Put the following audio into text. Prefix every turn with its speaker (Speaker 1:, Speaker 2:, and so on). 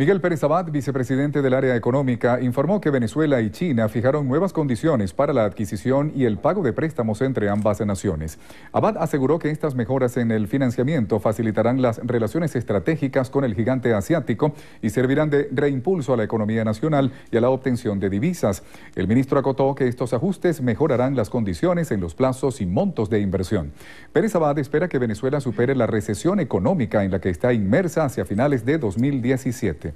Speaker 1: Miguel Pérez Abad, vicepresidente del área económica, informó que Venezuela y China fijaron nuevas condiciones para la adquisición y el pago de préstamos entre ambas naciones. Abad aseguró que estas mejoras en el financiamiento facilitarán las relaciones estratégicas con el gigante asiático y servirán de reimpulso a la economía nacional y a la obtención de divisas. El ministro acotó que estos ajustes mejorarán las condiciones en los plazos y montos de inversión. Pérez Abad espera que Venezuela supere la recesión económica en la que está inmersa hacia finales de 2017.